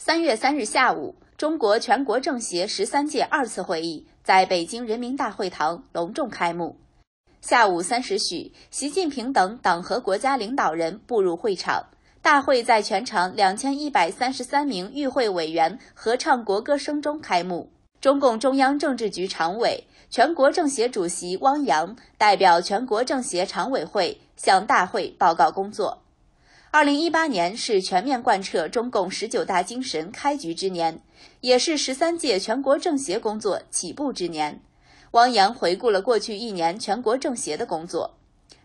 三月三日下午，中国全国政协十三届二次会议在北京人民大会堂隆重开幕。下午三时许，习近平等党和国家领导人步入会场。大会在全场两千一百三十三名与会委员合唱国歌声中开幕。中共中央政治局常委、全国政协主席汪洋代表全国政协常委会向大会报告工作。二零一八年是全面贯彻中共十九大精神开局之年，也是十三届全国政协工作起步之年。汪洋回顾了过去一年全国政协的工作，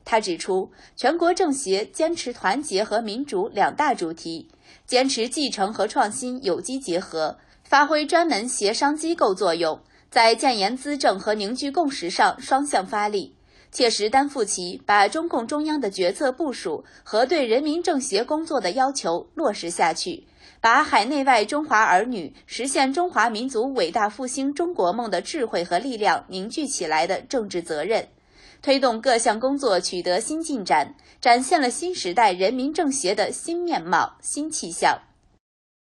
他指出，全国政协坚持团结和民主两大主题，坚持继承和创新有机结合，发挥专门协商机构作用，在建言资政和凝聚共识上双向发力。切实担负起把中共中央的决策部署和对人民政协工作的要求落实下去，把海内外中华儿女实现中华民族伟大复兴中国梦的智慧和力量凝聚起来的政治责任，推动各项工作取得新进展，展现了新时代人民政协的新面貌、新气象。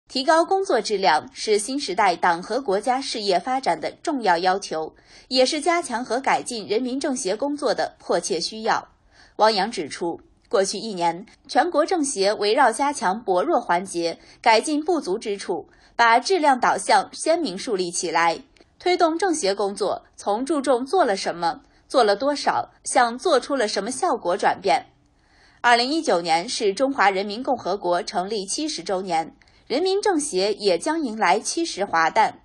提高工作质量是新时代党和国家事业发展的重要要求，也是加强和改进人民政协工作的迫切需要。汪洋指出，过去一年，全国政协围绕加强薄弱环节、改进不足之处，把质量导向鲜明树立起来，推动政协工作从注重做了什么、做了多少，向做出了什么效果转变。二零一九年是中华人民共和国成立七十周年。人民政协也将迎来七十华诞。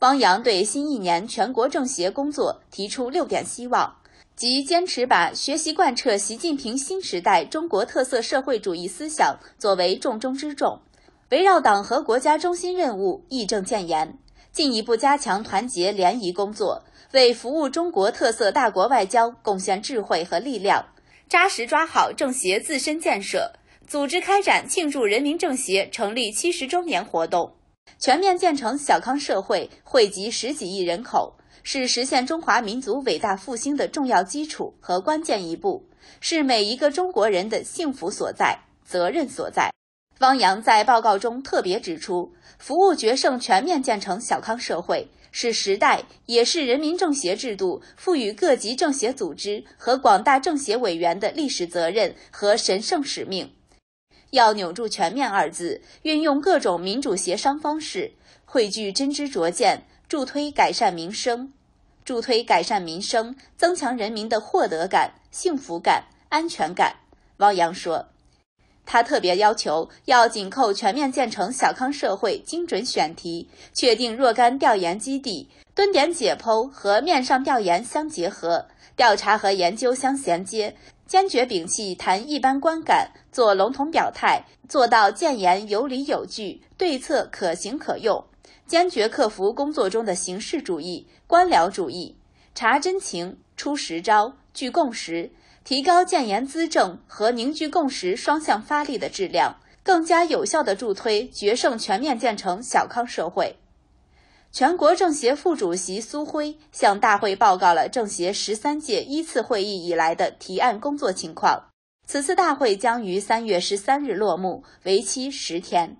汪洋对新一年全国政协工作提出六点希望，即坚持把学习贯彻习近平新时代中国特色社会主义思想作为重中之重，围绕党和国家中心任务议政建言，进一步加强团结联谊工作，为服务中国特色大国外交贡献智慧和力量，扎实抓好政协自身建设。组织开展庆祝人民政协成立七十周年活动，全面建成小康社会惠及十几亿人口，是实现中华民族伟大复兴的重要基础和关键一步，是每一个中国人的幸福所在、责任所在。汪洋在报告中特别指出，服务决胜全面建成小康社会，是时代，也是人民政协制度赋予各级政协组织和广大政协委员的历史责任和神圣使命。要扭住“全面”二字，运用各种民主协商方式，汇聚真知灼见，助推改善民生，助推改善民生，增强人民的获得感、幸福感、安全感。汪洋说，他特别要求要紧扣全面建成小康社会精准选题，确定若干调研基地，蹲点解剖和面上调研相结合，调查和研究相衔接。坚决摒弃谈一般观感、做笼统表态，做到建言有理有据、对策可行可用。坚决克服工作中的形式主义、官僚主义，查真情、出实招、聚共识，提高建言资政和凝聚共识双向发力的质量，更加有效地助推决胜全面建成小康社会。全国政协副主席苏辉向大会报告了政协十三届一次会议以来的提案工作情况。此次大会将于三月十三日落幕，为期十天。